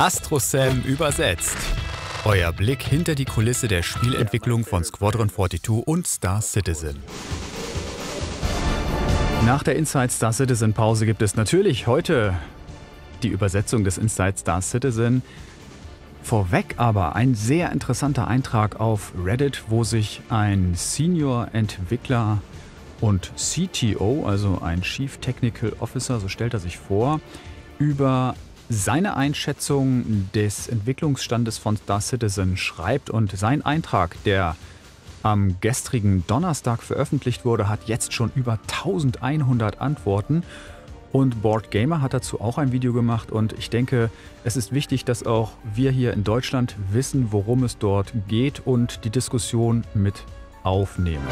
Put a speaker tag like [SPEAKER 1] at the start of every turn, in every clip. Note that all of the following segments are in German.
[SPEAKER 1] AstroSam übersetzt. Euer Blick hinter die Kulisse der Spielentwicklung von Squadron 42 und Star Citizen. Nach der Inside Star Citizen Pause gibt es natürlich heute die Übersetzung des Inside Star Citizen. Vorweg aber ein sehr interessanter Eintrag auf Reddit, wo sich ein Senior-Entwickler und CTO, also ein Chief Technical Officer, so stellt er sich vor, über seine Einschätzung des Entwicklungsstandes von Star Citizen schreibt und sein Eintrag, der am gestrigen Donnerstag veröffentlicht wurde, hat jetzt schon über 1100 Antworten. Und Board Gamer hat dazu auch ein Video gemacht und ich denke, es ist wichtig, dass auch wir hier in Deutschland wissen, worum es dort geht und die Diskussion mit aufnehmen.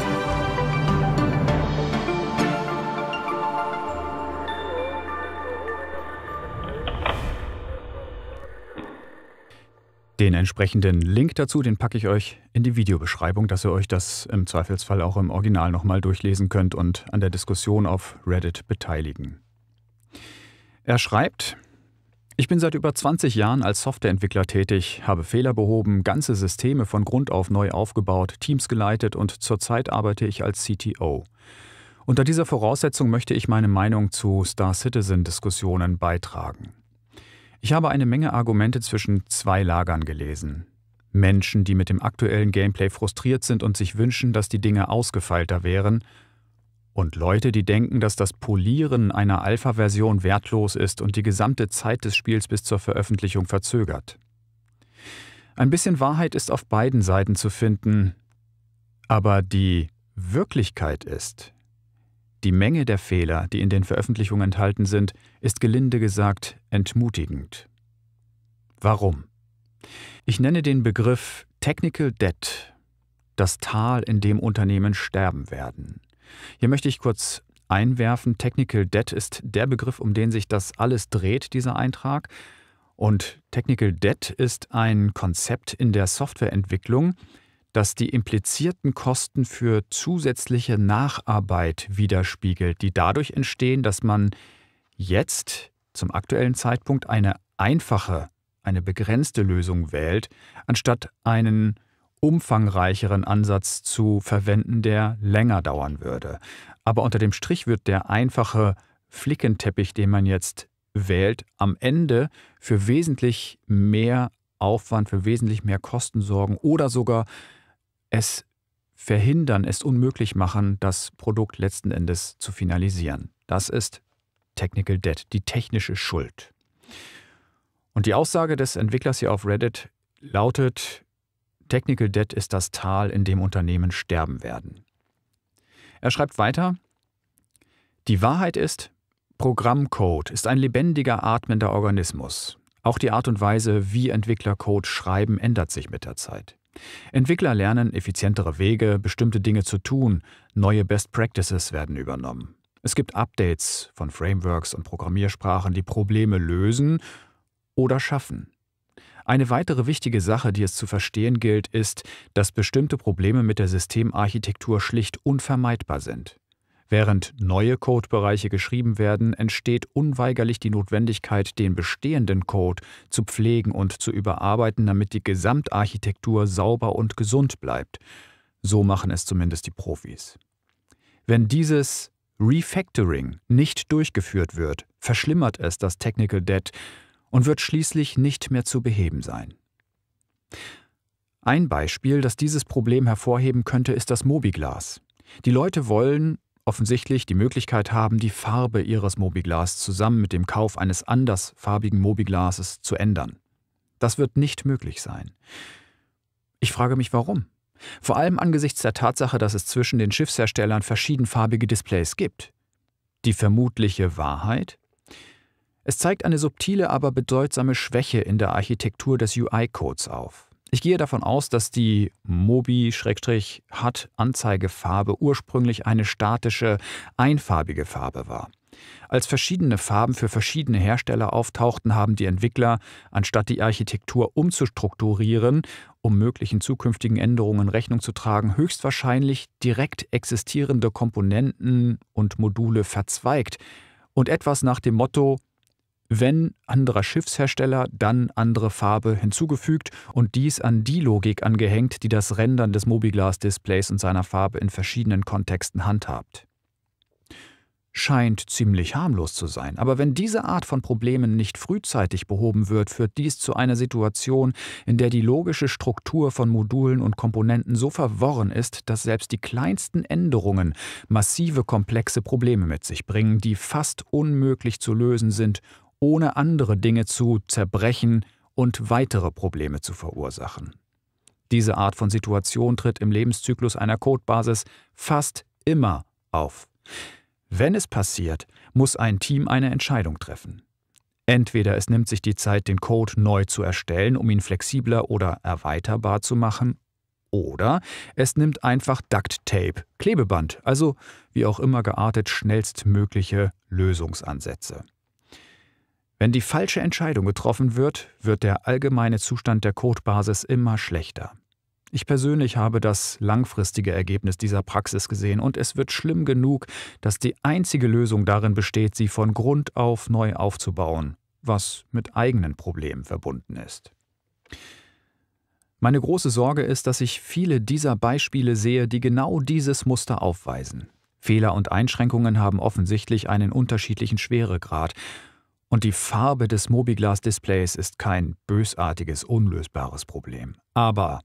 [SPEAKER 1] Den entsprechenden Link dazu, den packe ich euch in die Videobeschreibung, dass ihr euch das im Zweifelsfall auch im Original nochmal durchlesen könnt und an der Diskussion auf Reddit beteiligen. Er schreibt, ich bin seit über 20 Jahren als Softwareentwickler tätig, habe Fehler behoben, ganze Systeme von Grund auf neu aufgebaut, Teams geleitet und zurzeit arbeite ich als CTO. Unter dieser Voraussetzung möchte ich meine Meinung zu Star Citizen-Diskussionen beitragen. Ich habe eine Menge Argumente zwischen zwei Lagern gelesen. Menschen, die mit dem aktuellen Gameplay frustriert sind und sich wünschen, dass die Dinge ausgefeilter wären, und Leute, die denken, dass das Polieren einer Alpha-Version wertlos ist und die gesamte Zeit des Spiels bis zur Veröffentlichung verzögert. Ein bisschen Wahrheit ist auf beiden Seiten zu finden, aber die Wirklichkeit ist, die Menge der Fehler, die in den Veröffentlichungen enthalten sind, ist gelinde gesagt entmutigend. Warum? Ich nenne den Begriff Technical Debt, das Tal, in dem Unternehmen sterben werden. Hier möchte ich kurz einwerfen, Technical Debt ist der Begriff, um den sich das alles dreht, dieser Eintrag. Und Technical Debt ist ein Konzept in der Softwareentwicklung, das die implizierten Kosten für zusätzliche Nacharbeit widerspiegelt, die dadurch entstehen, dass man jetzt zum aktuellen Zeitpunkt eine einfache, eine begrenzte Lösung wählt, anstatt einen umfangreicheren Ansatz zu verwenden, der länger dauern würde. Aber unter dem Strich wird der einfache Flickenteppich, den man jetzt wählt, am Ende für wesentlich mehr Aufwand, für wesentlich mehr Kosten sorgen oder sogar es verhindern, es unmöglich machen, das Produkt letzten Endes zu finalisieren. Das ist Technical Debt, die technische Schuld. Und die Aussage des Entwicklers hier auf Reddit lautet, Technical Debt ist das Tal, in dem Unternehmen sterben werden. Er schreibt weiter, die Wahrheit ist, Programmcode ist ein lebendiger, atmender Organismus. Auch die Art und Weise, wie Entwickler Code schreiben, ändert sich mit der Zeit. Entwickler lernen effizientere Wege, bestimmte Dinge zu tun, neue Best Practices werden übernommen. Es gibt Updates von Frameworks und Programmiersprachen, die Probleme lösen oder schaffen. Eine weitere wichtige Sache, die es zu verstehen gilt, ist, dass bestimmte Probleme mit der Systemarchitektur schlicht unvermeidbar sind. Während neue Codebereiche geschrieben werden, entsteht unweigerlich die Notwendigkeit, den bestehenden Code zu pflegen und zu überarbeiten, damit die Gesamtarchitektur sauber und gesund bleibt. So machen es zumindest die Profis. Wenn dieses Refactoring nicht durchgeführt wird, verschlimmert es das Technical Debt und wird schließlich nicht mehr zu beheben sein. Ein Beispiel, das dieses Problem hervorheben könnte, ist das Mobiglas. Die Leute wollen offensichtlich die Möglichkeit haben, die Farbe ihres Mobiglas zusammen mit dem Kauf eines anders farbigen Mobiglases zu ändern. Das wird nicht möglich sein. Ich frage mich warum. Vor allem angesichts der Tatsache, dass es zwischen den Schiffsherstellern verschiedenfarbige Displays gibt. Die vermutliche Wahrheit? Es zeigt eine subtile, aber bedeutsame Schwäche in der Architektur des UI-Codes auf. Ich gehe davon aus, dass die Mobi-Hat-Anzeigefarbe ursprünglich eine statische, einfarbige Farbe war. Als verschiedene Farben für verschiedene Hersteller auftauchten, haben die Entwickler, anstatt die Architektur umzustrukturieren, um möglichen zukünftigen Änderungen Rechnung zu tragen, höchstwahrscheinlich direkt existierende Komponenten und Module verzweigt und etwas nach dem Motto wenn anderer Schiffshersteller, dann andere Farbe hinzugefügt und dies an die Logik angehängt, die das Rendern des Mobiglas-Displays und seiner Farbe in verschiedenen Kontexten handhabt. Scheint ziemlich harmlos zu sein, aber wenn diese Art von Problemen nicht frühzeitig behoben wird, führt dies zu einer Situation, in der die logische Struktur von Modulen und Komponenten so verworren ist, dass selbst die kleinsten Änderungen massive komplexe Probleme mit sich bringen, die fast unmöglich zu lösen sind ohne andere Dinge zu zerbrechen und weitere Probleme zu verursachen. Diese Art von Situation tritt im Lebenszyklus einer Codebasis fast immer auf. Wenn es passiert, muss ein Team eine Entscheidung treffen. Entweder es nimmt sich die Zeit, den Code neu zu erstellen, um ihn flexibler oder erweiterbar zu machen, oder es nimmt einfach Duct Tape, Klebeband, also wie auch immer geartet schnellstmögliche Lösungsansätze. Wenn die falsche Entscheidung getroffen wird, wird der allgemeine Zustand der Codebasis immer schlechter. Ich persönlich habe das langfristige Ergebnis dieser Praxis gesehen und es wird schlimm genug, dass die einzige Lösung darin besteht, sie von Grund auf neu aufzubauen, was mit eigenen Problemen verbunden ist. Meine große Sorge ist, dass ich viele dieser Beispiele sehe, die genau dieses Muster aufweisen. Fehler und Einschränkungen haben offensichtlich einen unterschiedlichen Schweregrad und die Farbe des Mobiglas-Displays ist kein bösartiges, unlösbares Problem. Aber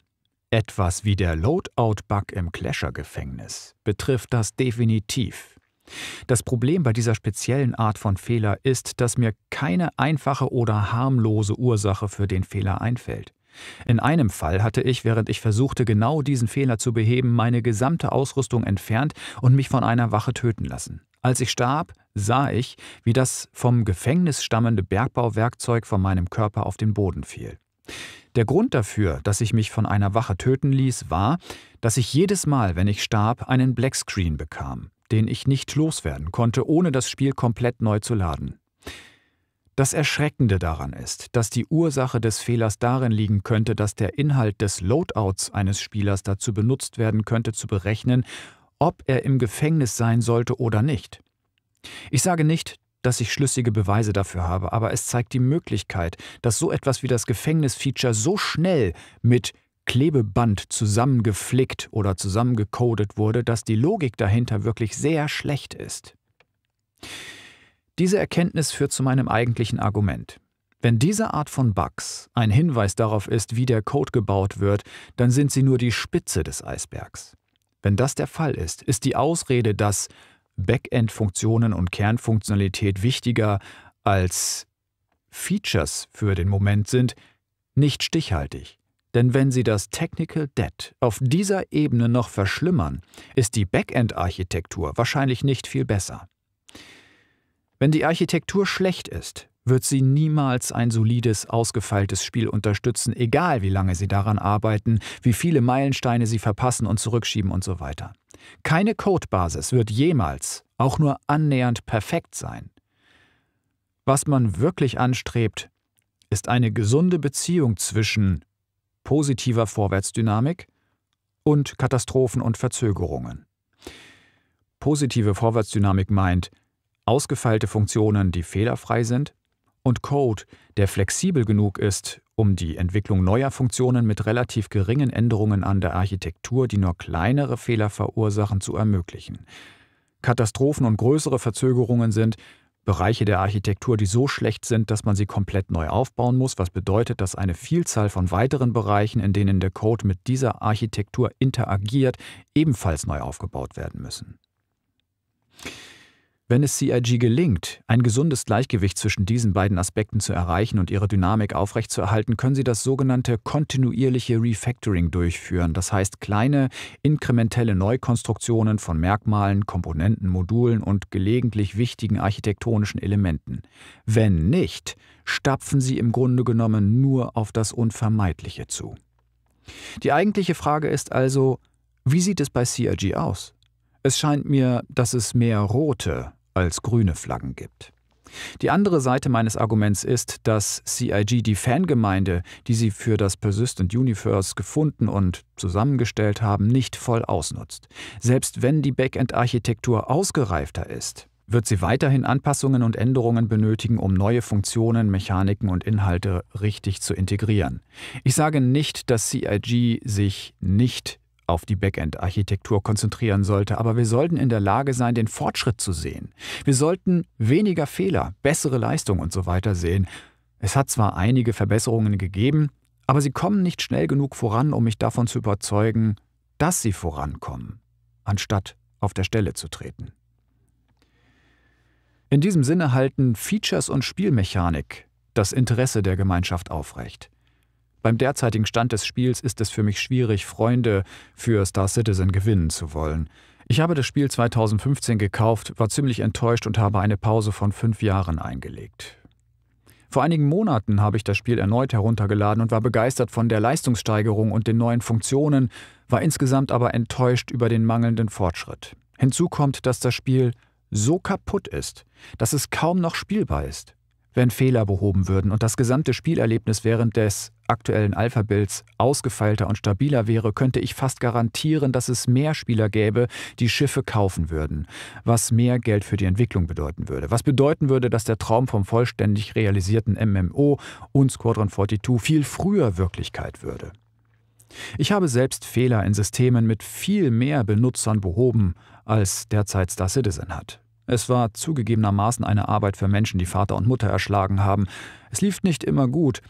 [SPEAKER 1] etwas wie der Loadout-Bug im Clasher-Gefängnis betrifft das definitiv. Das Problem bei dieser speziellen Art von Fehler ist, dass mir keine einfache oder harmlose Ursache für den Fehler einfällt. In einem Fall hatte ich, während ich versuchte, genau diesen Fehler zu beheben, meine gesamte Ausrüstung entfernt und mich von einer Wache töten lassen. Als ich starb, sah ich, wie das vom Gefängnis stammende Bergbauwerkzeug von meinem Körper auf den Boden fiel. Der Grund dafür, dass ich mich von einer Wache töten ließ, war, dass ich jedes Mal, wenn ich starb, einen Blackscreen bekam, den ich nicht loswerden konnte, ohne das Spiel komplett neu zu laden. Das Erschreckende daran ist, dass die Ursache des Fehlers darin liegen könnte, dass der Inhalt des Loadouts eines Spielers dazu benutzt werden könnte, zu berechnen, ob er im Gefängnis sein sollte oder nicht. Ich sage nicht, dass ich schlüssige Beweise dafür habe, aber es zeigt die Möglichkeit, dass so etwas wie das Gefängnisfeature so schnell mit Klebeband zusammengeflickt oder zusammengecodet wurde, dass die Logik dahinter wirklich sehr schlecht ist. Diese Erkenntnis führt zu meinem eigentlichen Argument. Wenn diese Art von Bugs ein Hinweis darauf ist, wie der Code gebaut wird, dann sind sie nur die Spitze des Eisbergs. Wenn das der Fall ist, ist die Ausrede, dass Backend-Funktionen und Kernfunktionalität wichtiger als Features für den Moment sind, nicht stichhaltig. Denn wenn Sie das Technical Debt auf dieser Ebene noch verschlimmern, ist die Backend-Architektur wahrscheinlich nicht viel besser. Wenn die Architektur schlecht ist, wird sie niemals ein solides, ausgefeiltes Spiel unterstützen, egal wie lange sie daran arbeiten, wie viele Meilensteine sie verpassen und zurückschieben und so weiter. Keine Codebasis wird jemals auch nur annähernd perfekt sein. Was man wirklich anstrebt, ist eine gesunde Beziehung zwischen positiver Vorwärtsdynamik und Katastrophen und Verzögerungen. Positive Vorwärtsdynamik meint ausgefeilte Funktionen, die fehlerfrei sind, und Code, der flexibel genug ist, um die Entwicklung neuer Funktionen mit relativ geringen Änderungen an der Architektur, die nur kleinere Fehler verursachen, zu ermöglichen. Katastrophen und größere Verzögerungen sind Bereiche der Architektur, die so schlecht sind, dass man sie komplett neu aufbauen muss, was bedeutet, dass eine Vielzahl von weiteren Bereichen, in denen der Code mit dieser Architektur interagiert, ebenfalls neu aufgebaut werden müssen. Wenn es CIG gelingt, ein gesundes Gleichgewicht zwischen diesen beiden Aspekten zu erreichen und ihre Dynamik aufrechtzuerhalten, können sie das sogenannte kontinuierliche Refactoring durchführen, das heißt kleine, inkrementelle Neukonstruktionen von Merkmalen, Komponenten, Modulen und gelegentlich wichtigen architektonischen Elementen. Wenn nicht, stapfen sie im Grunde genommen nur auf das Unvermeidliche zu. Die eigentliche Frage ist also, wie sieht es bei CIG aus? Es scheint mir, dass es mehr rote als grüne Flaggen gibt. Die andere Seite meines Arguments ist, dass CIG die Fangemeinde, die sie für das Persistent Universe gefunden und zusammengestellt haben, nicht voll ausnutzt. Selbst wenn die Backend-Architektur ausgereifter ist, wird sie weiterhin Anpassungen und Änderungen benötigen, um neue Funktionen, Mechaniken und Inhalte richtig zu integrieren. Ich sage nicht, dass CIG sich nicht auf die Backend-Architektur konzentrieren sollte, aber wir sollten in der Lage sein, den Fortschritt zu sehen. Wir sollten weniger Fehler, bessere Leistung und so weiter sehen. Es hat zwar einige Verbesserungen gegeben, aber sie kommen nicht schnell genug voran, um mich davon zu überzeugen, dass sie vorankommen, anstatt auf der Stelle zu treten. In diesem Sinne halten Features und Spielmechanik das Interesse der Gemeinschaft aufrecht. Beim derzeitigen Stand des Spiels ist es für mich schwierig, Freunde für Star Citizen gewinnen zu wollen. Ich habe das Spiel 2015 gekauft, war ziemlich enttäuscht und habe eine Pause von fünf Jahren eingelegt. Vor einigen Monaten habe ich das Spiel erneut heruntergeladen und war begeistert von der Leistungssteigerung und den neuen Funktionen, war insgesamt aber enttäuscht über den mangelnden Fortschritt. Hinzu kommt, dass das Spiel so kaputt ist, dass es kaum noch spielbar ist. Wenn Fehler behoben würden und das gesamte Spielerlebnis während des aktuellen Alpha-Builds ausgefeilter und stabiler wäre, könnte ich fast garantieren, dass es mehr Spieler gäbe, die Schiffe kaufen würden, was mehr Geld für die Entwicklung bedeuten würde. Was bedeuten würde, dass der Traum vom vollständig realisierten MMO und Squadron 42 viel früher Wirklichkeit würde. Ich habe selbst Fehler in Systemen mit viel mehr Benutzern behoben, als derzeit Star Citizen hat. Es war zugegebenermaßen eine Arbeit für Menschen, die Vater und Mutter erschlagen haben. Es lief nicht immer gut,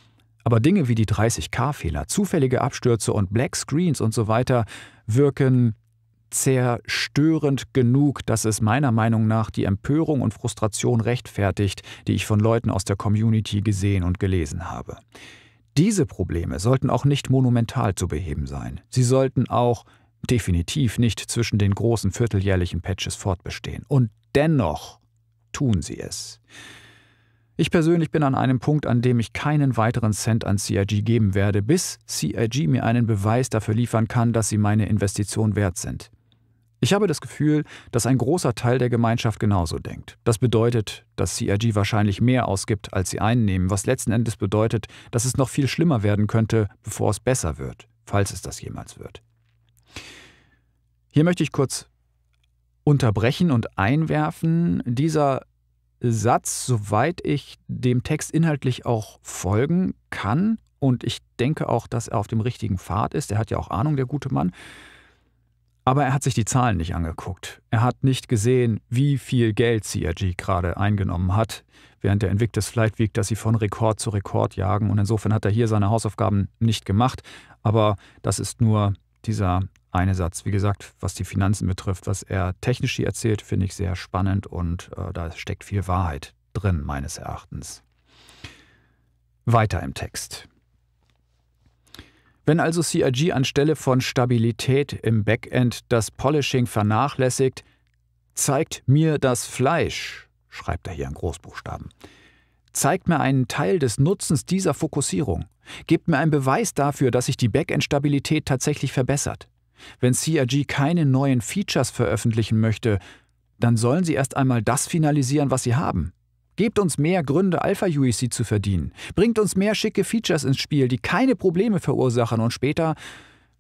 [SPEAKER 1] aber Dinge wie die 30K-Fehler, zufällige Abstürze und Black Screens und so weiter wirken zerstörend genug, dass es meiner Meinung nach die Empörung und Frustration rechtfertigt, die ich von Leuten aus der Community gesehen und gelesen habe. Diese Probleme sollten auch nicht monumental zu beheben sein. Sie sollten auch definitiv nicht zwischen den großen vierteljährlichen Patches fortbestehen. Und dennoch tun sie es. Ich persönlich bin an einem Punkt, an dem ich keinen weiteren Cent an CIG geben werde, bis CIG mir einen Beweis dafür liefern kann, dass sie meine Investition wert sind. Ich habe das Gefühl, dass ein großer Teil der Gemeinschaft genauso denkt. Das bedeutet, dass CRG wahrscheinlich mehr ausgibt, als sie einnehmen, was letzten Endes bedeutet, dass es noch viel schlimmer werden könnte, bevor es besser wird, falls es das jemals wird. Hier möchte ich kurz unterbrechen und einwerfen. Dieser Satz, soweit ich dem Text inhaltlich auch folgen kann. Und ich denke auch, dass er auf dem richtigen Pfad ist. Er hat ja auch Ahnung, der gute Mann. Aber er hat sich die Zahlen nicht angeguckt. Er hat nicht gesehen, wie viel Geld CRG gerade eingenommen hat, während der Invictus Flight wiegt, dass sie von Rekord zu Rekord jagen. Und insofern hat er hier seine Hausaufgaben nicht gemacht. Aber das ist nur dieser eine Satz. Wie gesagt, was die Finanzen betrifft, was er technisch hier erzählt, finde ich sehr spannend und äh, da steckt viel Wahrheit drin, meines Erachtens. Weiter im Text. Wenn also CIG anstelle von Stabilität im Backend das Polishing vernachlässigt, zeigt mir das Fleisch, schreibt er hier in Großbuchstaben. Zeigt mir einen Teil des Nutzens dieser Fokussierung. Gebt mir einen Beweis dafür, dass sich die Backend-Stabilität tatsächlich verbessert. Wenn CRG keine neuen Features veröffentlichen möchte, dann sollen sie erst einmal das finalisieren, was sie haben. Gebt uns mehr Gründe, Alpha UEC zu verdienen. Bringt uns mehr schicke Features ins Spiel, die keine Probleme verursachen und später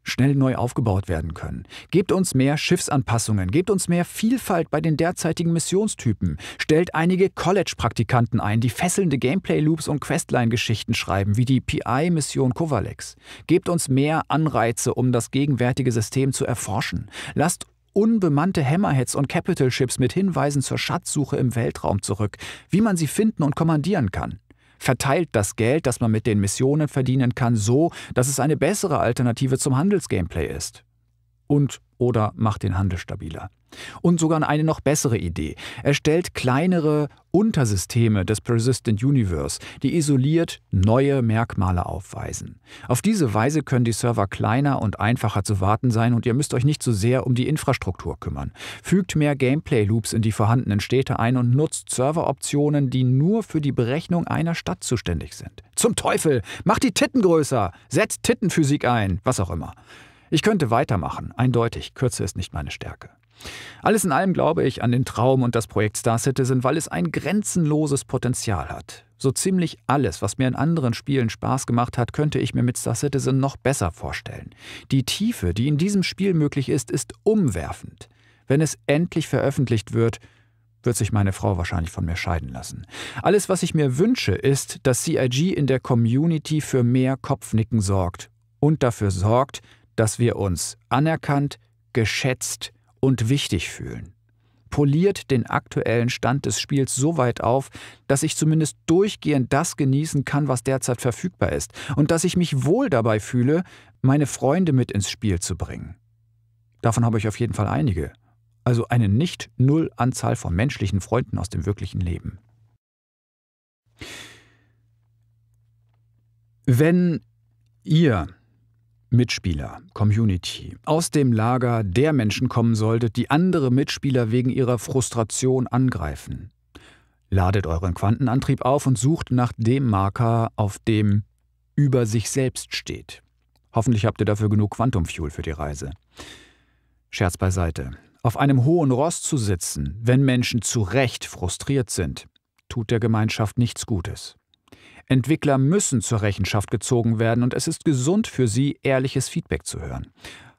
[SPEAKER 1] schnell neu aufgebaut werden können. Gebt uns mehr Schiffsanpassungen, gebt uns mehr Vielfalt bei den derzeitigen Missionstypen, stellt einige College-Praktikanten ein, die fesselnde Gameplay-Loops und Questline-Geschichten schreiben, wie die PI-Mission Kovalex. Gebt uns mehr Anreize, um das gegenwärtige System zu erforschen. Lasst unbemannte Hammerheads und Capital Ships mit Hinweisen zur Schatzsuche im Weltraum zurück, wie man sie finden und kommandieren kann verteilt das Geld, das man mit den Missionen verdienen kann, so, dass es eine bessere Alternative zum Handelsgameplay ist und oder macht den Handel stabiler. Und sogar eine noch bessere Idee. Er stellt kleinere Untersysteme des Persistent Universe, die isoliert neue Merkmale aufweisen. Auf diese Weise können die Server kleiner und einfacher zu warten sein und ihr müsst euch nicht so sehr um die Infrastruktur kümmern. Fügt mehr Gameplay-Loops in die vorhandenen Städte ein und nutzt Serveroptionen, die nur für die Berechnung einer Stadt zuständig sind. Zum Teufel! Macht die Titten größer! Setzt Tittenphysik ein! Was auch immer. Ich könnte weitermachen, eindeutig, Kürze ist nicht meine Stärke. Alles in allem glaube ich an den Traum und das Projekt Star Citizen, weil es ein grenzenloses Potenzial hat. So ziemlich alles, was mir in anderen Spielen Spaß gemacht hat, könnte ich mir mit Star Citizen noch besser vorstellen. Die Tiefe, die in diesem Spiel möglich ist, ist umwerfend. Wenn es endlich veröffentlicht wird, wird sich meine Frau wahrscheinlich von mir scheiden lassen. Alles, was ich mir wünsche, ist, dass CIG in der Community für mehr Kopfnicken sorgt und dafür sorgt, dass wir uns anerkannt, geschätzt und wichtig fühlen. Poliert den aktuellen Stand des Spiels so weit auf, dass ich zumindest durchgehend das genießen kann, was derzeit verfügbar ist, und dass ich mich wohl dabei fühle, meine Freunde mit ins Spiel zu bringen. Davon habe ich auf jeden Fall einige, also eine nicht null Anzahl von menschlichen Freunden aus dem wirklichen Leben. Wenn ihr Mitspieler, Community, aus dem Lager der Menschen kommen solltet, die andere Mitspieler wegen ihrer Frustration angreifen. Ladet euren Quantenantrieb auf und sucht nach dem Marker, auf dem über sich selbst steht. Hoffentlich habt ihr dafür genug Quantumfuel für die Reise. Scherz beiseite. Auf einem hohen Ross zu sitzen, wenn Menschen zu Recht frustriert sind, tut der Gemeinschaft nichts Gutes. Entwickler müssen zur Rechenschaft gezogen werden und es ist gesund für sie, ehrliches Feedback zu hören.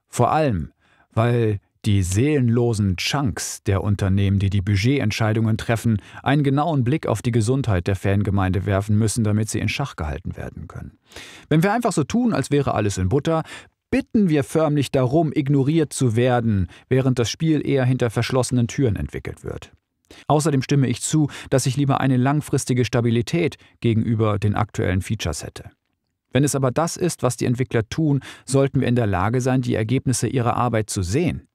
[SPEAKER 1] Vor allem, weil die seelenlosen Chunks der Unternehmen, die die Budgetentscheidungen treffen, einen genauen Blick auf die Gesundheit der Fangemeinde werfen müssen, damit sie in Schach gehalten werden können. Wenn wir einfach so tun, als wäre alles in Butter, bitten wir förmlich darum, ignoriert zu werden, während das Spiel eher hinter verschlossenen Türen entwickelt wird. Außerdem stimme ich zu, dass ich lieber eine langfristige Stabilität gegenüber den aktuellen Features hätte. Wenn es aber das ist, was die Entwickler tun, sollten wir in der Lage sein, die Ergebnisse ihrer Arbeit zu sehen.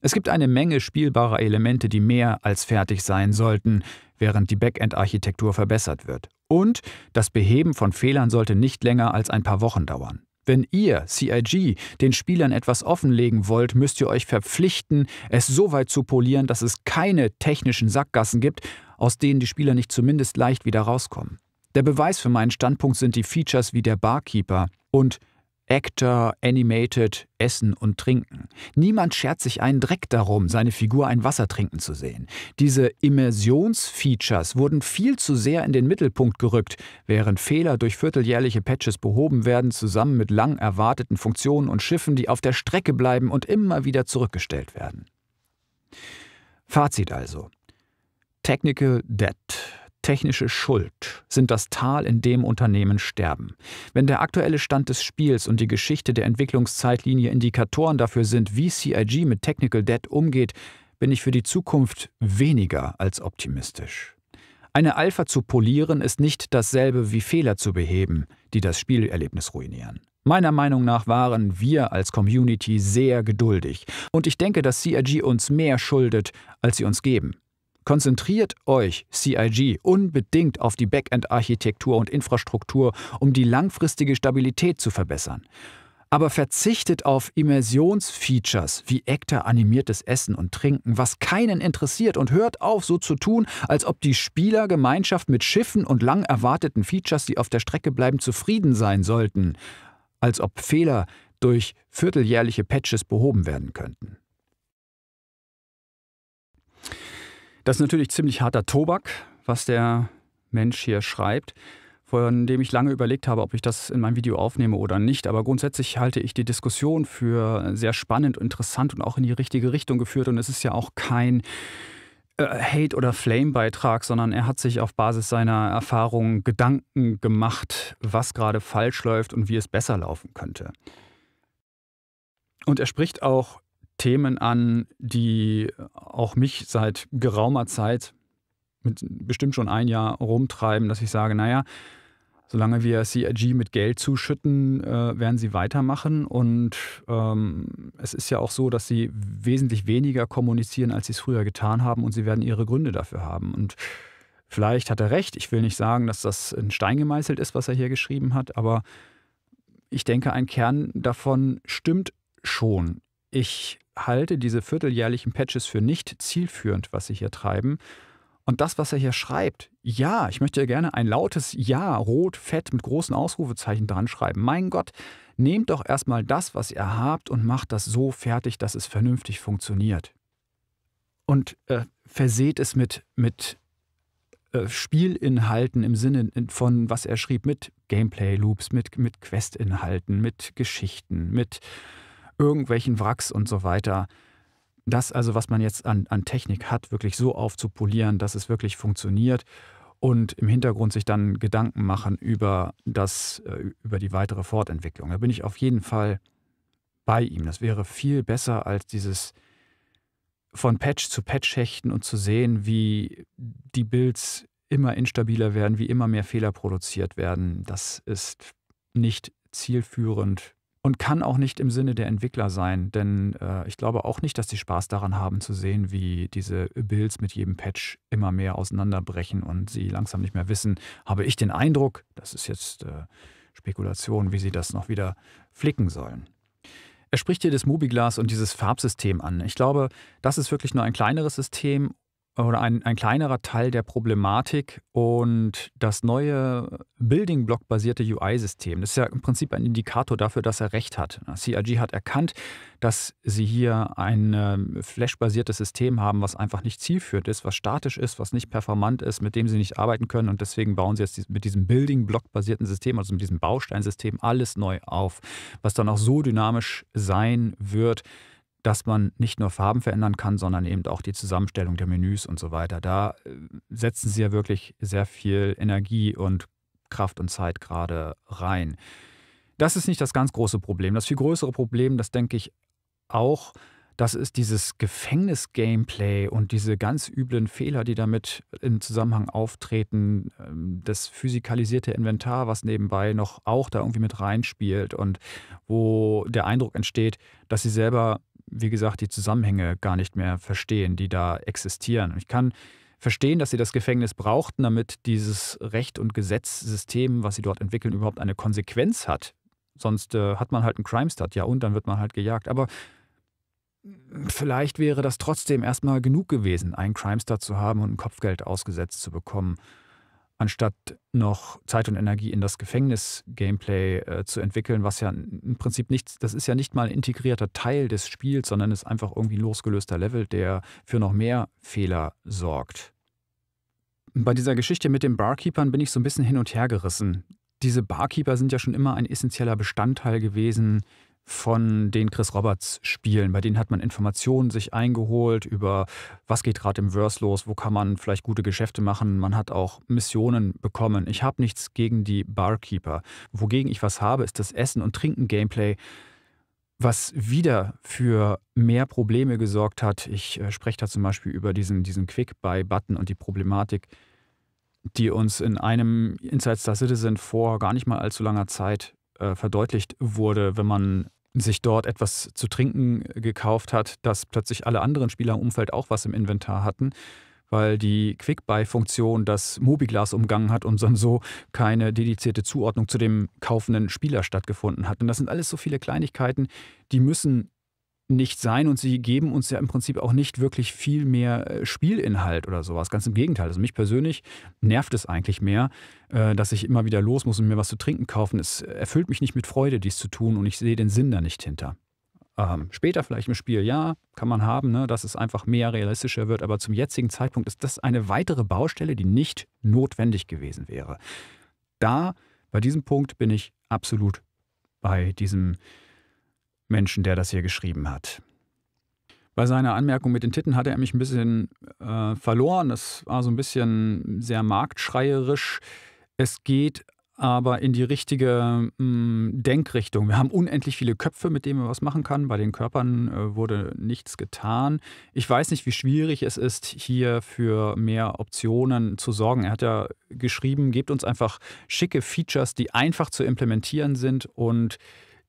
[SPEAKER 1] Es gibt eine Menge spielbarer Elemente, die mehr als fertig sein sollten, während die Backend-Architektur verbessert wird. Und das Beheben von Fehlern sollte nicht länger als ein paar Wochen dauern. Wenn ihr, CIG, den Spielern etwas offenlegen wollt, müsst ihr euch verpflichten, es so weit zu polieren, dass es keine technischen Sackgassen gibt, aus denen die Spieler nicht zumindest leicht wieder rauskommen. Der Beweis für meinen Standpunkt sind die Features wie der Barkeeper und Actor, Animated, Essen und Trinken. Niemand schert sich einen Dreck darum, seine Figur ein Wasser trinken zu sehen. Diese Immersionsfeatures wurden viel zu sehr in den Mittelpunkt gerückt, während Fehler durch vierteljährliche Patches behoben werden, zusammen mit lang erwarteten Funktionen und Schiffen, die auf der Strecke bleiben und immer wieder zurückgestellt werden. Fazit also. Technical Debt technische Schuld sind das Tal, in dem Unternehmen sterben. Wenn der aktuelle Stand des Spiels und die Geschichte der Entwicklungszeitlinie Indikatoren dafür sind, wie CIG mit Technical Debt umgeht, bin ich für die Zukunft weniger als optimistisch. Eine Alpha zu polieren ist nicht dasselbe wie Fehler zu beheben, die das Spielerlebnis ruinieren. Meiner Meinung nach waren wir als Community sehr geduldig und ich denke, dass CRG uns mehr schuldet, als sie uns geben. Konzentriert euch, CIG, unbedingt auf die Backend-Architektur und Infrastruktur, um die langfristige Stabilität zu verbessern. Aber verzichtet auf Immersionsfeatures wie ektar animiertes Essen und Trinken, was keinen interessiert und hört auf, so zu tun, als ob die Spielergemeinschaft mit Schiffen und lang erwarteten Features, die auf der Strecke bleiben, zufrieden sein sollten. Als ob Fehler durch vierteljährliche Patches behoben werden könnten. Das ist natürlich ziemlich harter Tobak, was der Mensch hier schreibt, von dem ich lange überlegt habe, ob ich das in meinem Video aufnehme oder nicht. Aber grundsätzlich halte ich die Diskussion für sehr spannend, interessant und auch in die richtige Richtung geführt. Und es ist ja auch kein äh, Hate- oder Flame-Beitrag, sondern er hat sich auf Basis seiner Erfahrungen Gedanken gemacht, was gerade falsch läuft und wie es besser laufen könnte. Und er spricht auch Themen an, die auch mich seit geraumer Zeit, mit bestimmt schon ein Jahr, rumtreiben, dass ich sage, naja, solange wir CRG mit Geld zuschütten, äh, werden sie weitermachen. Und ähm, es ist ja auch so, dass sie wesentlich weniger kommunizieren, als sie es früher getan haben. Und sie werden ihre Gründe dafür haben. Und vielleicht hat er recht. Ich will nicht sagen, dass das in Stein gemeißelt ist, was er hier geschrieben hat. Aber ich denke, ein Kern davon stimmt schon. Ich halte diese vierteljährlichen Patches für nicht zielführend, was Sie hier treiben. Und das, was er hier schreibt, ja, ich möchte gerne ein lautes Ja, rot, fett mit großen Ausrufezeichen dran schreiben. Mein Gott, nehmt doch erstmal das, was ihr habt und macht das so fertig, dass es vernünftig funktioniert. Und äh, verseht es mit, mit äh, Spielinhalten im Sinne von, was er schrieb, mit Gameplay-Loops, mit, mit Questinhalten, mit Geschichten, mit irgendwelchen Wracks und so weiter. Das also, was man jetzt an, an Technik hat, wirklich so aufzupolieren, dass es wirklich funktioniert und im Hintergrund sich dann Gedanken machen über, das, äh, über die weitere Fortentwicklung. Da bin ich auf jeden Fall bei ihm. Das wäre viel besser als dieses von Patch zu Patch hechten und zu sehen, wie die Builds immer instabiler werden, wie immer mehr Fehler produziert werden. Das ist nicht zielführend und kann auch nicht im Sinne der Entwickler sein, denn äh, ich glaube auch nicht, dass sie Spaß daran haben zu sehen, wie diese Builds mit jedem Patch immer mehr auseinanderbrechen und sie langsam nicht mehr wissen. Habe ich den Eindruck, das ist jetzt äh, Spekulation, wie sie das noch wieder flicken sollen. Er spricht hier das Mubiglas und dieses Farbsystem an. Ich glaube, das ist wirklich nur ein kleineres System oder ein, ein kleinerer Teil der Problematik und das neue Building Block basierte UI-System. Das ist ja im Prinzip ein Indikator dafür, dass er recht hat. CRG hat erkannt, dass sie hier ein ähm, Flash-basiertes System haben, was einfach nicht zielführend ist, was statisch ist, was nicht performant ist, mit dem sie nicht arbeiten können und deswegen bauen sie jetzt mit diesem Building Block basierten System, also mit diesem Bausteinsystem alles neu auf, was dann auch so dynamisch sein wird, dass man nicht nur Farben verändern kann, sondern eben auch die Zusammenstellung der Menüs und so weiter. Da äh, setzen sie ja wirklich sehr viel Energie und Kraft und Zeit gerade rein. Das ist nicht das ganz große Problem. Das viel größere Problem, das denke ich auch, das ist dieses Gefängnis-Gameplay und diese ganz üblen Fehler, die damit im Zusammenhang auftreten. Ähm, das physikalisierte Inventar, was nebenbei noch auch da irgendwie mit reinspielt und wo der Eindruck entsteht, dass sie selber wie gesagt, die Zusammenhänge gar nicht mehr verstehen, die da existieren. Ich kann verstehen, dass sie das Gefängnis brauchten, damit dieses Recht- und Gesetzsystem, was sie dort entwickeln, überhaupt eine Konsequenz hat. Sonst äh, hat man halt einen Crime-Stat, ja, und dann wird man halt gejagt. Aber vielleicht wäre das trotzdem erstmal genug gewesen, einen Crime-Stat zu haben und ein Kopfgeld ausgesetzt zu bekommen anstatt noch Zeit und Energie in das Gefängnis-Gameplay äh, zu entwickeln, was ja im Prinzip nichts, das ist ja nicht mal ein integrierter Teil des Spiels, sondern ist einfach irgendwie ein losgelöster Level, der für noch mehr Fehler sorgt. Bei dieser Geschichte mit den Barkeepern bin ich so ein bisschen hin und her gerissen. Diese Barkeeper sind ja schon immer ein essentieller Bestandteil gewesen von den Chris Roberts Spielen. Bei denen hat man Informationen sich eingeholt über, was geht gerade im Verse los, wo kann man vielleicht gute Geschäfte machen. Man hat auch Missionen bekommen. Ich habe nichts gegen die Barkeeper. Wogegen ich was habe, ist das Essen- und Trinken-Gameplay, was wieder für mehr Probleme gesorgt hat. Ich äh, spreche da zum Beispiel über diesen, diesen Quick-Buy-Button und die Problematik, die uns in einem Inside Star Citizen vor gar nicht mal allzu langer Zeit äh, verdeutlicht wurde, wenn man sich dort etwas zu trinken gekauft hat, dass plötzlich alle anderen Spieler im Umfeld auch was im Inventar hatten, weil die Quick-Buy-Funktion das Mobiglas umgangen hat und dann so keine dedizierte Zuordnung zu dem kaufenden Spieler stattgefunden hat. Und das sind alles so viele Kleinigkeiten, die müssen nicht sein und sie geben uns ja im Prinzip auch nicht wirklich viel mehr äh, Spielinhalt oder sowas. Ganz im Gegenteil. Also mich persönlich nervt es eigentlich mehr, äh, dass ich immer wieder los muss und mir was zu trinken kaufen. Es erfüllt mich nicht mit Freude, dies zu tun und ich sehe den Sinn da nicht hinter. Ähm, später vielleicht im Spiel, ja, kann man haben, ne, dass es einfach mehr realistischer wird, aber zum jetzigen Zeitpunkt ist das eine weitere Baustelle, die nicht notwendig gewesen wäre. Da, bei diesem Punkt, bin ich absolut bei diesem Menschen, der das hier geschrieben hat. Bei seiner Anmerkung mit den Titten hatte er mich ein bisschen äh, verloren. Das war so ein bisschen sehr marktschreierisch. Es geht aber in die richtige mh, hm, Denkrichtung. Wir haben unendlich viele Köpfe, mit denen man was machen kann. Bei den Körpern äh, wurde nichts getan. Ich weiß nicht, wie schwierig es ist, hier für mehr Optionen zu sorgen. Er hat ja geschrieben, gebt uns einfach schicke Features, die einfach zu implementieren sind und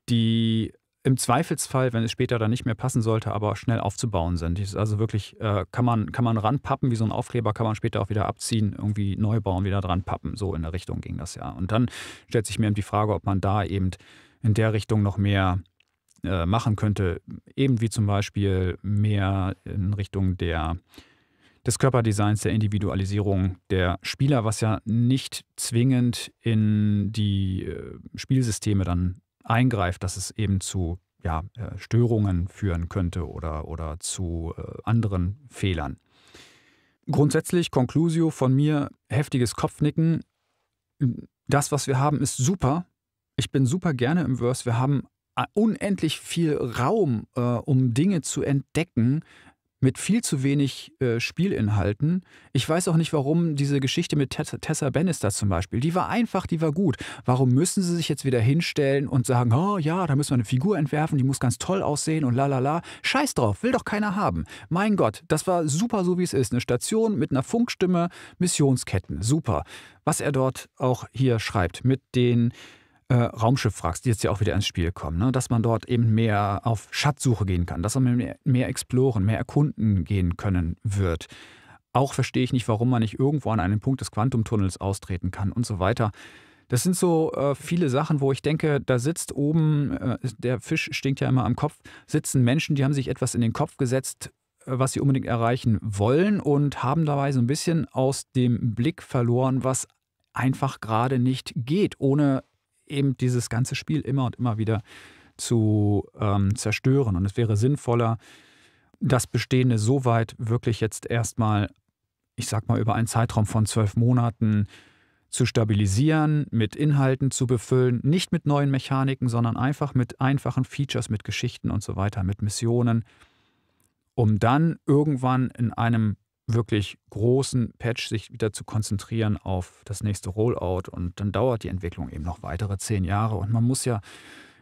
[SPEAKER 1] die im Zweifelsfall, wenn es später dann nicht mehr passen sollte, aber schnell aufzubauen sind. also wirklich, äh, kann, man, kann man ranpappen, wie so ein Aufkleber, kann man später auch wieder abziehen, irgendwie neu bauen, wieder dranpappen. So in der Richtung ging das ja. Und dann stellt sich mir eben die Frage, ob man da eben in der Richtung noch mehr äh, machen könnte. Eben wie zum Beispiel mehr in Richtung der des Körperdesigns, der Individualisierung der Spieler, was ja nicht zwingend in die äh, Spielsysteme dann eingreift, dass es eben zu ja, äh, Störungen führen könnte oder, oder zu äh, anderen Fehlern. Grundsätzlich, Conclusio von mir, heftiges Kopfnicken. Das, was wir haben, ist super. Ich bin super gerne im Verse. Wir haben äh, unendlich viel Raum, äh, um Dinge zu entdecken, mit viel zu wenig äh, Spielinhalten. Ich weiß auch nicht, warum diese Geschichte mit Tessa, Tessa Bannister zum Beispiel, die war einfach, die war gut. Warum müssen sie sich jetzt wieder hinstellen und sagen, oh ja, da müssen wir eine Figur entwerfen, die muss ganz toll aussehen und lalala. Scheiß drauf, will doch keiner haben. Mein Gott, das war super so, wie es ist. Eine Station mit einer Funkstimme, Missionsketten, super. Was er dort auch hier schreibt, mit den äh, Raumschiff fragst, die jetzt ja auch wieder ins Spiel kommen, ne? dass man dort eben mehr auf Schatzsuche gehen kann, dass man mehr, mehr exploren, mehr erkunden gehen können wird. Auch verstehe ich nicht, warum man nicht irgendwo an einem Punkt des Quantumtunnels austreten kann und so weiter. Das sind so äh, viele Sachen, wo ich denke, da sitzt oben, äh, der Fisch stinkt ja immer am Kopf, sitzen Menschen, die haben sich etwas in den Kopf gesetzt, äh, was sie unbedingt erreichen wollen und haben dabei so ein bisschen aus dem Blick verloren, was einfach gerade nicht geht, ohne eben dieses ganze Spiel immer und immer wieder zu ähm, zerstören. Und es wäre sinnvoller, das Bestehende so weit wirklich jetzt erstmal, ich sag mal, über einen Zeitraum von zwölf Monaten zu stabilisieren, mit Inhalten zu befüllen, nicht mit neuen Mechaniken, sondern einfach mit einfachen Features, mit Geschichten und so weiter, mit Missionen, um dann irgendwann in einem wirklich großen Patch sich wieder zu konzentrieren auf das nächste Rollout. Und dann dauert die Entwicklung eben noch weitere zehn Jahre. Und man muss ja,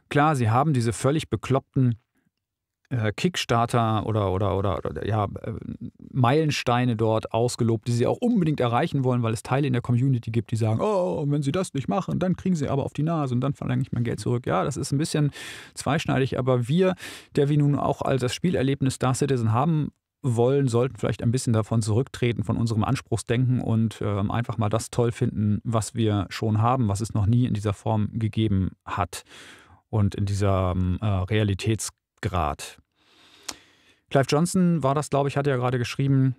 [SPEAKER 1] klar, sie haben diese völlig bekloppten äh, Kickstarter oder, oder, oder, oder äh, ja, äh, Meilensteine dort ausgelobt, die sie auch unbedingt erreichen wollen, weil es Teile in der Community gibt, die sagen, oh, wenn sie das nicht machen, dann kriegen sie aber auf die Nase und dann verlange ich mein Geld zurück. Ja, das ist ein bisschen zweischneidig, aber wir, der wir nun auch all das Spielerlebnis Star Citizen haben, wollen, sollten vielleicht ein bisschen davon zurücktreten, von unserem Anspruchsdenken und ähm, einfach mal das toll finden, was wir schon haben, was es noch nie in dieser Form gegeben hat und in dieser ähm, äh, Realitätsgrad. Clive Johnson war das, glaube ich, hatte ja gerade geschrieben,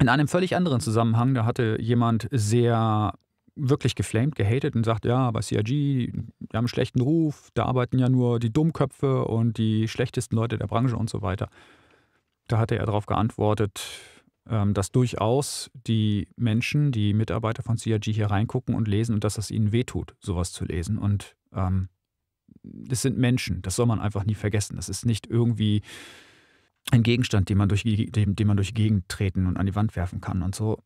[SPEAKER 1] in einem völlig anderen Zusammenhang, da hatte jemand sehr wirklich geflamed, gehatet und sagt, ja, bei CIG, die haben einen schlechten Ruf, da arbeiten ja nur die Dummköpfe und die schlechtesten Leute der Branche und so weiter. Da hatte er darauf geantwortet, ähm, dass durchaus die Menschen, die Mitarbeiter von CRG hier reingucken und lesen und dass das ihnen wehtut, sowas zu lesen. Und ähm, das sind Menschen, das soll man einfach nie vergessen. Das ist nicht irgendwie ein Gegenstand, den man durch, den, den man durch die Gegend treten und an die Wand werfen kann. Und so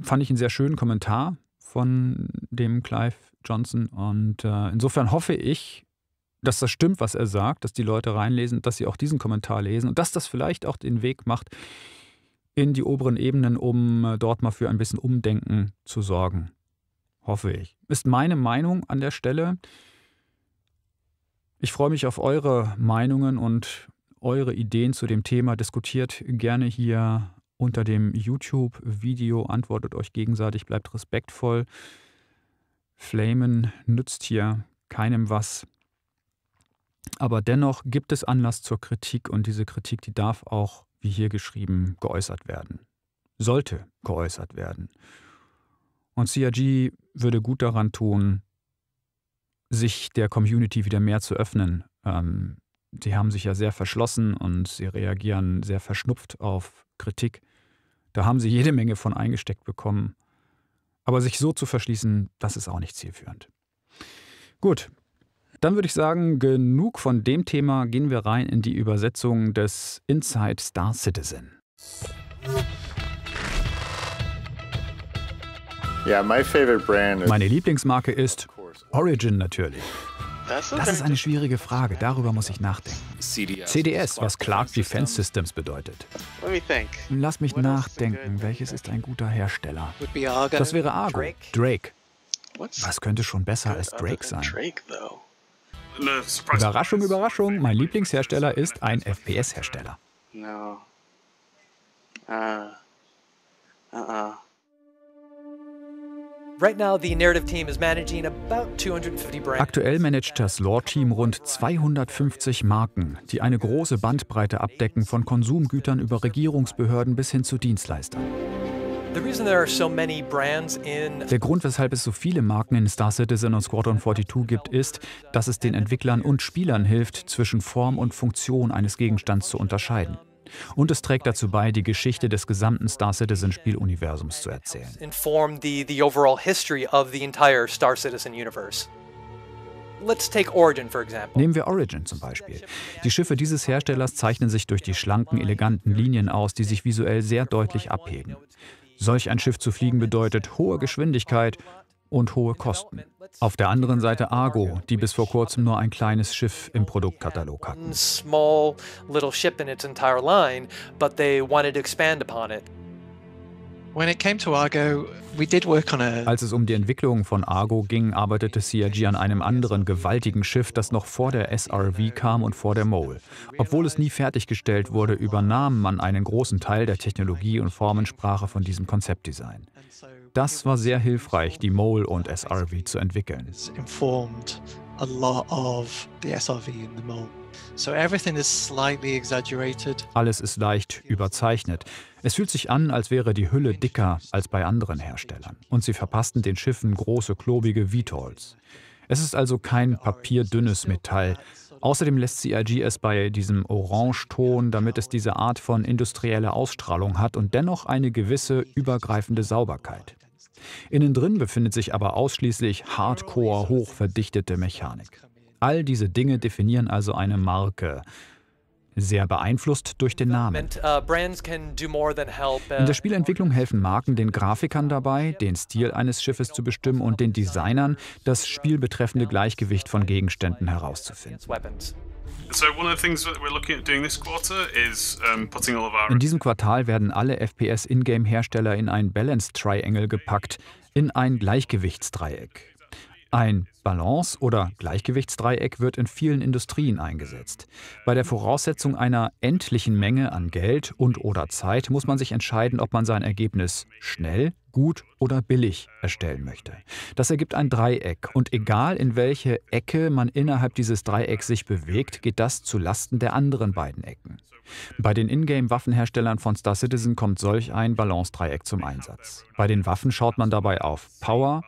[SPEAKER 1] fand ich einen sehr schönen Kommentar von dem Clive Johnson. Und äh, insofern hoffe ich, dass das stimmt, was er sagt, dass die Leute reinlesen, dass sie auch diesen Kommentar lesen und dass das vielleicht auch den Weg macht in die oberen Ebenen, um äh, dort mal für ein bisschen Umdenken zu sorgen. Hoffe ich. Ist meine Meinung an der Stelle. Ich freue mich auf eure Meinungen und eure Ideen zu dem Thema. Diskutiert gerne hier unter dem YouTube-Video, antwortet euch gegenseitig, bleibt respektvoll. Flamen nützt hier keinem was. Aber dennoch gibt es Anlass zur Kritik und diese Kritik, die darf auch, wie hier geschrieben, geäußert werden. Sollte geäußert werden. Und CRG würde gut daran tun, sich der Community wieder mehr zu öffnen. Ähm, sie haben sich ja sehr verschlossen und sie reagieren sehr verschnupft auf Kritik. Da haben sie jede Menge von eingesteckt bekommen. Aber sich so zu verschließen, das ist auch nicht zielführend. Gut, dann würde ich sagen, genug von dem Thema, gehen wir rein in die Übersetzung des Inside Star Citizen. Yeah, my favorite brand Meine Lieblingsmarke ist Origin natürlich. Das ist eine schwierige Frage, darüber muss ich nachdenken. CDS, was Clark Defense Systems bedeutet. Lass mich nachdenken, welches ist ein guter Hersteller? Das wäre Argo, Drake. Was könnte schon besser als Drake sein? Überraschung, Überraschung, mein Lieblingshersteller ist ein FPS-Hersteller. Uh, uh-uh. Aktuell managt das lore team rund 250 Marken, die eine große Bandbreite abdecken von Konsumgütern über Regierungsbehörden bis hin zu Dienstleistern. Der Grund, weshalb es so viele Marken in Star Citizen und Squadron 42 gibt, ist, dass es den Entwicklern und Spielern hilft, zwischen Form und Funktion eines Gegenstands zu unterscheiden. Und es trägt dazu bei, die Geschichte des gesamten Star Citizen Spieluniversums zu erzählen. Nehmen wir Origin zum Beispiel. Die Schiffe dieses Herstellers zeichnen sich durch die schlanken, eleganten Linien aus, die sich visuell sehr deutlich abheben. Solch ein Schiff zu fliegen bedeutet hohe Geschwindigkeit und hohe Kosten. Auf der anderen Seite Argo, die bis vor kurzem nur ein kleines Schiff im Produktkatalog hatten. Als es um die Entwicklung von Argo ging, arbeitete CRG an einem anderen gewaltigen Schiff, das noch vor der SRV kam und vor der Mole. Obwohl es nie fertiggestellt wurde, übernahm man einen großen Teil der Technologie und Formensprache von diesem Konzeptdesign. Das war sehr hilfreich, die Mole und SRV zu entwickeln.
[SPEAKER 2] Mole. SRV
[SPEAKER 1] alles ist leicht überzeichnet. Es fühlt sich an, als wäre die Hülle dicker als bei anderen Herstellern. Und sie verpassten den Schiffen große, klobige Vitals. Es ist also kein papierdünnes Metall. Außerdem lässt CIG es bei diesem Orangeton, damit es diese Art von industrieller Ausstrahlung hat und dennoch eine gewisse übergreifende Sauberkeit. Innen drin befindet sich aber ausschließlich hardcore hochverdichtete Mechanik. All diese Dinge definieren also eine Marke sehr beeinflusst durch den Namen.
[SPEAKER 2] Uh, uh, in der
[SPEAKER 1] Spielentwicklung helfen Marken den Grafikern dabei, den Stil eines Schiffes zu bestimmen und den Designern, das spielbetreffende Gleichgewicht von Gegenständen herauszufinden. In diesem Quartal werden alle FPS-Ingame-Hersteller in ein Balance-Triangle gepackt, in ein Gleichgewichtsdreieck. Ein Balance- oder Gleichgewichtsdreieck wird in vielen Industrien eingesetzt. Bei der Voraussetzung einer endlichen Menge an Geld und/oder Zeit muss man sich entscheiden, ob man sein Ergebnis schnell, gut oder billig erstellen möchte. Das ergibt ein Dreieck und egal in welche Ecke man innerhalb dieses Dreiecks sich bewegt, geht das zu Lasten der anderen beiden Ecken. Bei den Ingame-Waffenherstellern von Star Citizen kommt solch ein Balance-Dreieck zum Einsatz. Bei den Waffen schaut man dabei auf Power,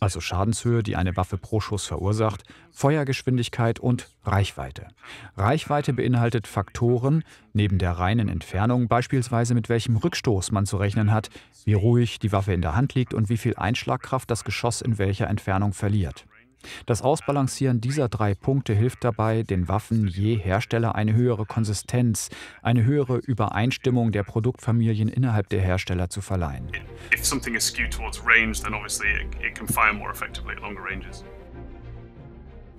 [SPEAKER 1] also Schadenshöhe, die eine Waffe pro Schuss verursacht, Feuergeschwindigkeit und Reichweite. Reichweite beinhaltet Faktoren, neben der reinen Entfernung beispielsweise mit welchem Rückstoß man zu rechnen hat, wie ruhig die Waffe in der Hand liegt und wie viel Einschlagkraft das Geschoss in welcher Entfernung verliert. Das Ausbalancieren dieser drei Punkte hilft dabei, den Waffen je Hersteller eine höhere Konsistenz, eine höhere Übereinstimmung der Produktfamilien innerhalb der Hersteller zu verleihen.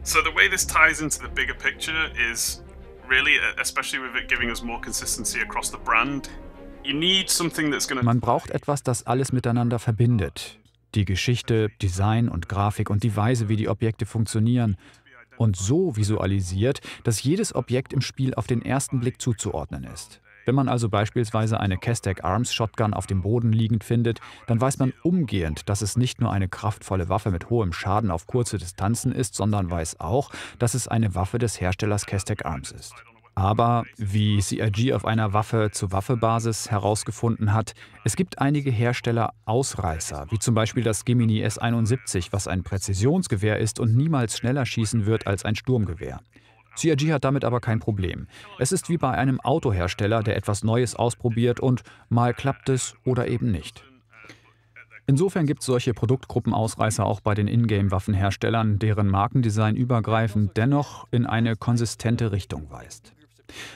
[SPEAKER 1] So the way this ties into the bigger picture is really, uh, especially with it giving us more consistency across the brand, man braucht etwas, das alles miteinander verbindet. Die Geschichte, Design und Grafik und die Weise, wie die Objekte funktionieren. Und so visualisiert, dass jedes Objekt im Spiel auf den ersten Blick zuzuordnen ist. Wenn man also beispielsweise eine Castec Arms Shotgun auf dem Boden liegend findet, dann weiß man umgehend, dass es nicht nur eine kraftvolle Waffe mit hohem Schaden auf kurze Distanzen ist, sondern weiß auch, dass es eine Waffe des Herstellers Castec Arms ist. Aber wie CRG auf einer Waffe-zu-Waffe-Basis herausgefunden hat, es gibt einige Hersteller Ausreißer, wie zum Beispiel das Gemini S71, was ein Präzisionsgewehr ist und niemals schneller schießen wird als ein Sturmgewehr. CRG hat damit aber kein Problem. Es ist wie bei einem Autohersteller, der etwas Neues ausprobiert und mal klappt es oder eben nicht. Insofern gibt es solche Produktgruppenausreißer auch bei den Ingame-Waffenherstellern, deren Markendesign übergreifend dennoch in eine konsistente Richtung weist.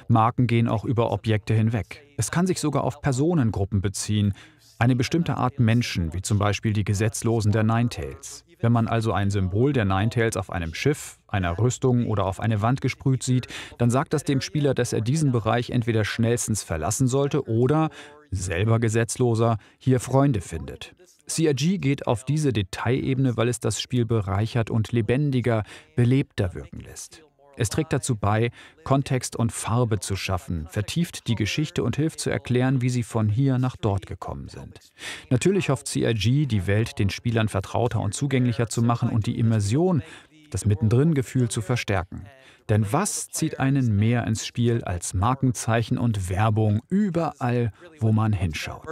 [SPEAKER 1] Marken gehen auch über Objekte hinweg. Es kann sich sogar auf Personengruppen beziehen, eine bestimmte Art Menschen, wie zum Beispiel die Gesetzlosen der Ninetales. Wenn man also ein Symbol der Ninetales auf einem Schiff, einer Rüstung oder auf eine Wand gesprüht sieht, dann sagt das dem Spieler, dass er diesen Bereich entweder schnellstens verlassen sollte oder, selber Gesetzloser, hier Freunde findet. CRG geht auf diese Detailebene, weil es das Spiel bereichert und lebendiger, belebter wirken lässt. Es trägt dazu bei, Kontext und Farbe zu schaffen, vertieft die Geschichte und hilft zu erklären, wie sie von hier nach dort gekommen sind. Natürlich hofft CRG, die Welt den Spielern vertrauter und zugänglicher zu machen und die Immersion, das Mittendrin-Gefühl zu verstärken. Denn was zieht einen mehr ins Spiel als Markenzeichen und Werbung überall, wo man hinschaut?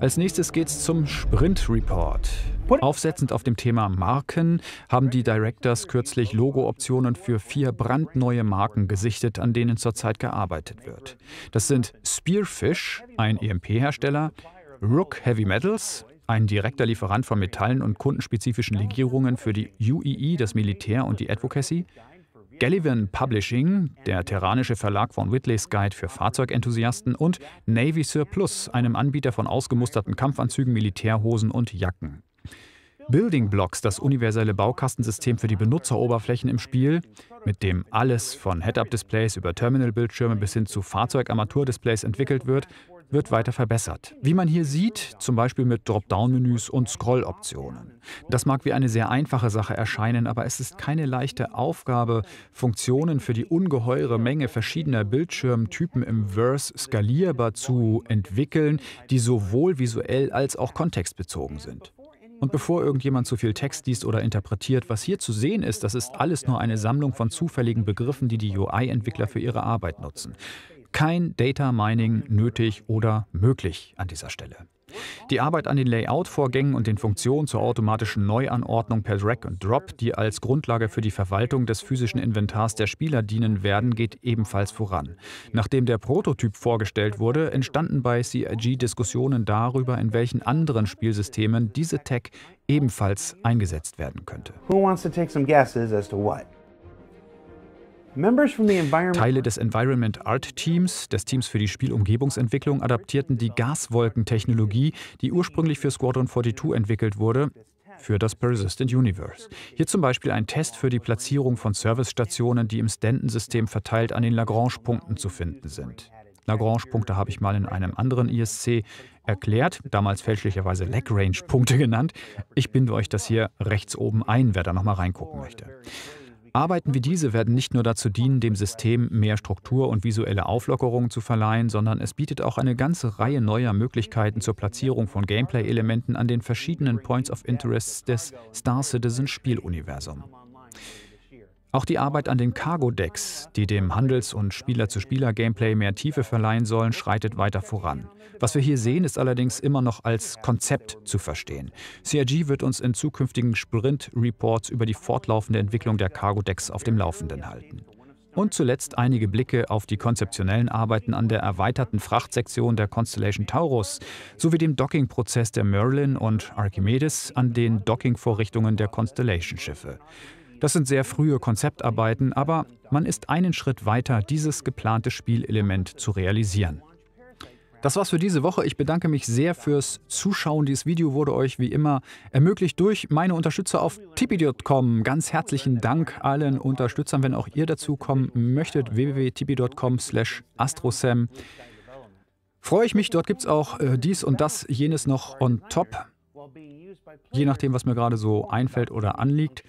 [SPEAKER 1] Als nächstes geht's zum Sprint Report. Aufsetzend auf dem Thema Marken haben die Directors kürzlich Logo-Optionen für vier brandneue Marken gesichtet, an denen zurzeit gearbeitet wird. Das sind Spearfish, ein EMP-Hersteller, Rook Heavy Metals, ein direkter Lieferant von Metallen und kundenspezifischen Legierungen für die UEE, e, das Militär und die Advocacy, Gallivan Publishing, der terranische Verlag von Whitleys Guide für Fahrzeugenthusiasten und Navy Surplus, einem Anbieter von ausgemusterten Kampfanzügen, Militärhosen und Jacken. Building Blocks, das universelle Baukastensystem für die Benutzeroberflächen im Spiel, mit dem alles von Head-Up-Displays über Terminal-Bildschirme bis hin zu Fahrzeugarmaturdisplays entwickelt wird, wird weiter verbessert. Wie man hier sieht, zum Beispiel mit Dropdown-Menüs und Scroll-Optionen. Das mag wie eine sehr einfache Sache erscheinen, aber es ist keine leichte Aufgabe, Funktionen für die ungeheure Menge verschiedener Bildschirmtypen im Verse skalierbar zu entwickeln, die sowohl visuell als auch kontextbezogen sind. Und bevor irgendjemand zu viel Text liest oder interpretiert, was hier zu sehen ist, das ist alles nur eine Sammlung von zufälligen Begriffen, die die UI-Entwickler für ihre Arbeit nutzen kein Data Mining nötig oder möglich an dieser Stelle. Die Arbeit an den Layout-Vorgängen und den Funktionen zur automatischen Neuanordnung per Drag und Drop, die als Grundlage für die Verwaltung des physischen Inventars der Spieler dienen werden, geht ebenfalls voran. Nachdem der Prototyp vorgestellt wurde, entstanden bei CIG Diskussionen darüber, in welchen anderen Spielsystemen diese Tech ebenfalls eingesetzt werden könnte.
[SPEAKER 2] Who wants to take some guesses as to what?
[SPEAKER 1] Teile des Environment Art Teams, des Teams für die Spielumgebungsentwicklung, adaptierten die Gaswolkentechnologie, die ursprünglich für Squadron 42 entwickelt wurde, für das Persistent Universe. Hier zum Beispiel ein Test für die Platzierung von Servicestationen, die im Stanton-System verteilt an den Lagrange-Punkten zu finden sind. Lagrange-Punkte habe ich mal in einem anderen ISC erklärt, damals fälschlicherweise Lagrange-Punkte genannt. Ich binde euch das hier rechts oben ein, wer da nochmal reingucken möchte. Arbeiten wie diese werden nicht nur dazu dienen, dem System mehr Struktur und visuelle Auflockerungen zu verleihen, sondern es bietet auch eine ganze Reihe neuer Möglichkeiten zur Platzierung von Gameplay-Elementen an den verschiedenen Points of Interests des Star Citizen Spieluniversums. Auch die Arbeit an den Cargo-Decks, die dem Handels- und Spieler-zu-Spieler-Gameplay mehr Tiefe verleihen sollen, schreitet weiter voran. Was wir hier sehen, ist allerdings immer noch als Konzept zu verstehen. CRG wird uns in zukünftigen Sprint-Reports über die fortlaufende Entwicklung der Cargo-Decks auf dem Laufenden halten. Und zuletzt einige Blicke auf die konzeptionellen Arbeiten an der erweiterten Frachtsektion der Constellation Taurus sowie dem Docking-Prozess der Merlin und Archimedes an den Docking-Vorrichtungen der Constellation-Schiffe. Das sind sehr frühe Konzeptarbeiten, aber man ist einen Schritt weiter, dieses geplante Spielelement zu realisieren. Das war's für diese Woche. Ich bedanke mich sehr fürs Zuschauen. Dieses Video wurde euch wie immer ermöglicht durch meine Unterstützer auf tipi.com. Ganz herzlichen Dank allen Unterstützern, wenn auch ihr dazu kommen möchtet. www.tipi.com slash astrosam. Freue ich mich, dort gibt's auch äh, dies und das, jenes noch on top. Je nachdem, was mir gerade so einfällt oder anliegt.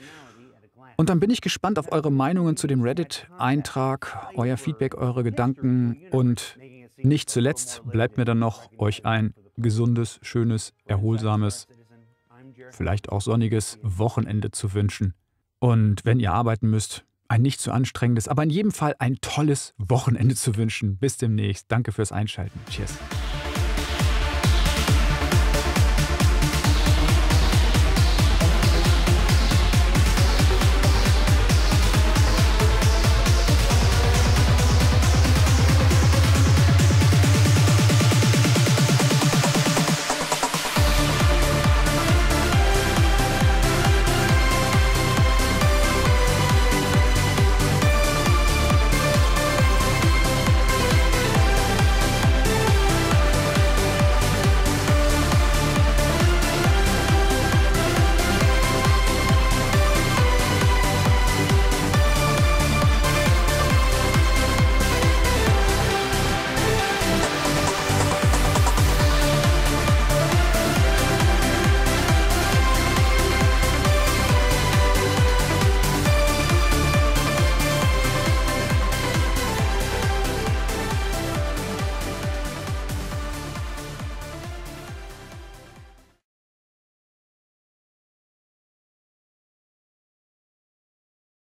[SPEAKER 1] Und dann bin ich gespannt auf eure Meinungen zu dem Reddit-Eintrag, euer Feedback, eure Gedanken und nicht zuletzt bleibt mir dann noch euch ein gesundes, schönes, erholsames, vielleicht auch sonniges Wochenende zu wünschen. Und wenn ihr arbeiten müsst, ein nicht zu anstrengendes, aber in jedem Fall ein tolles Wochenende zu wünschen. Bis demnächst. Danke fürs Einschalten. Cheers.